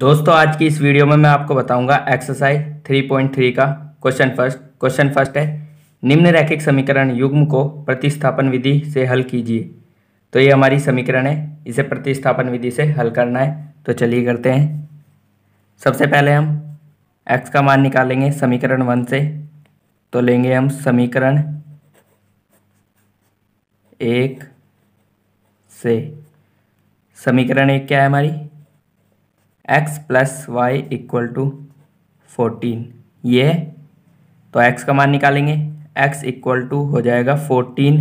दोस्तों आज की इस वीडियो में मैं आपको बताऊंगा एक्सरसाइज 3.3 का क्वेश्चन फर्स्ट क्वेश्चन फर्स्ट है निम्न रैखिक समीकरण युग्म को प्रतिस्थापन विधि से हल कीजिए तो ये हमारी समीकरण है इसे प्रतिस्थापन विधि से हल करना है तो चलिए करते हैं सबसे पहले हम x का मान निकालेंगे समीकरण वन से तो लेंगे हम समीकरण एक से समीकरण एक क्या है हमारी X plus Y equal to fourteen ये तो एक्स का मान निकालेंगे एक्स इक्वल टू हो जाएगा फोर्टीन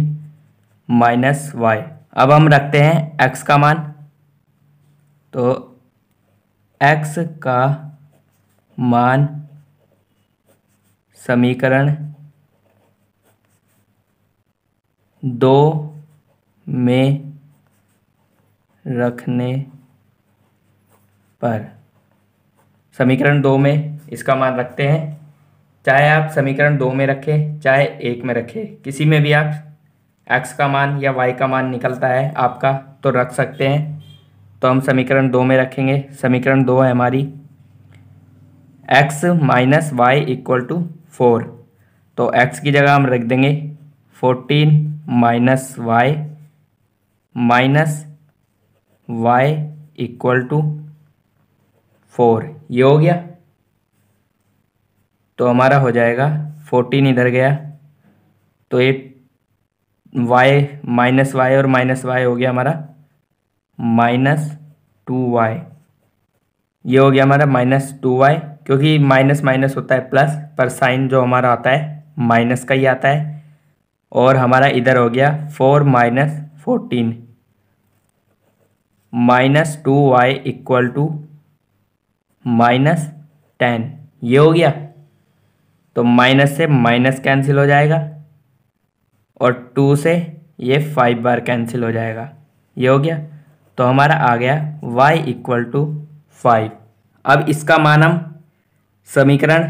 माइनस वाई अब हम रखते हैं एक्स का मान तो एक्स का मान समीकरण दो में रखने पर समीकरण दो में इसका मान रखते हैं चाहे आप समीकरण दो में रखें चाहे एक में रखें किसी में भी आप एक्स का मान या वाई का मान निकलता है आपका तो रख सकते हैं तो हम समीकरण दो में रखेंगे समीकरण दो है हमारी X minus Y equal to four तो एक्स की जगह हम रख देंगे fourteen minus Y minus Y equal to four ये हो गया तो हमारा हो जाएगा फोर्टीन इधर गया तो ये वाई माइनस वाई और माइनस वाई हो गया हमारा माइनस टू वाई ये हो गया हमारा माइनस टू वाई क्योंकि माइनस माइनस होता है प्लस पर साइन जो हमारा आता है माइनस का ही आता है और हमारा इधर हो गया four minus fourteen minus two Y equal to minus ten ये हो गया तो माइनस से माइनस कैंसिल हो जाएगा और टू से ये फाइव बार कैंसिल हो जाएगा ये हो गया तो हमारा आ गया वाई इक्वल टू फाइव अब इसका मान हम समीकरण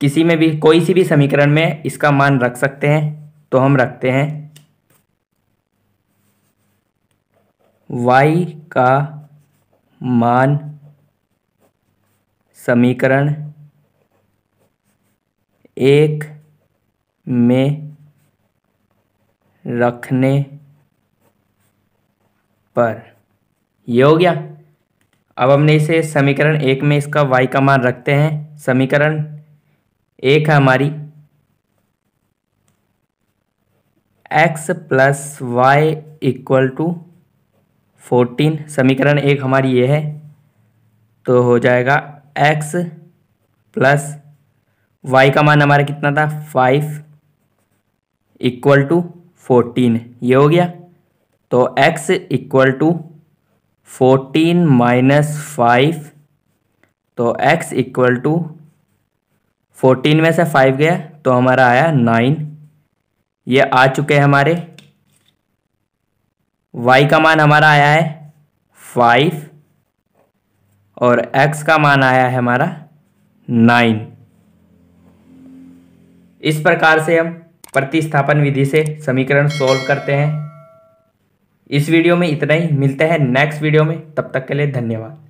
किसी में भी कोई सी भी समीकरण में इसका मान रख सकते हैं तो हम रखते हैं y का मान समीकरण एक में रखने पर ये हो गया अब हमने इसे समीकरण एक में इसका वाई का मान रखते हैं समीकरण एक है हमारी X plus Y equal to fourteen समीकरण एक हमारी ये है तो हो जाएगा एक्स प्लस वाई का मान हमारा कितना था फाइव इक्वल टू फोर्टीन ये हो गया तो X equal to fourteen minus five तो एक्स इक्वल टू फोर्टीन में से फाइव गया तो हमारा आया नाइन ये आ चुके हैं हमारे वाई का मान हमारा आया है फाइव और x का मान आया है हमारा नाइन इस प्रकार से हम प्रतिस्थापन विधि से समीकरण सॉल्व करते हैं इस वीडियो में इतना ही मिलते हैं नेक्स्ट वीडियो में तब तक के लिए धन्यवाद